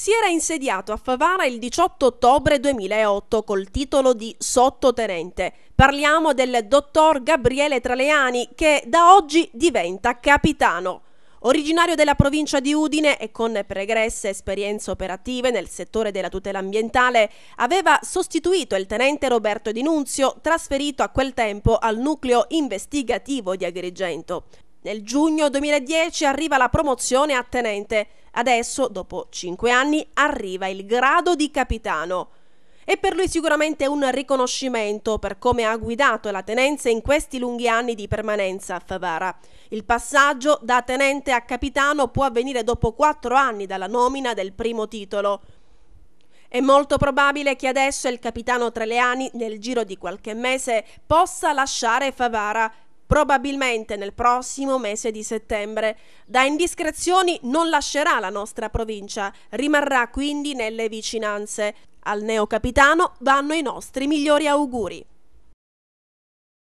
Si era insediato a Favara il 18 ottobre 2008 col titolo di sottotenente. Parliamo del dottor Gabriele Traleani che da oggi diventa capitano. Originario della provincia di Udine e con pregresse esperienze operative nel settore della tutela ambientale, aveva sostituito il tenente Roberto Di Nunzio, trasferito a quel tempo al nucleo investigativo di Agrigento. Nel giugno 2010 arriva la promozione a tenente, adesso, dopo cinque anni, arriva il grado di capitano. E per lui sicuramente un riconoscimento per come ha guidato la tenenza in questi lunghi anni di permanenza a Favara. Il passaggio da tenente a capitano può avvenire dopo quattro anni dalla nomina del primo titolo. È molto probabile che adesso il capitano Treleani, nel giro di qualche mese, possa lasciare Favara probabilmente nel prossimo mese di settembre. Da indiscrezioni non lascerà la nostra provincia, rimarrà quindi nelle vicinanze. Al neo capitano vanno i nostri migliori auguri.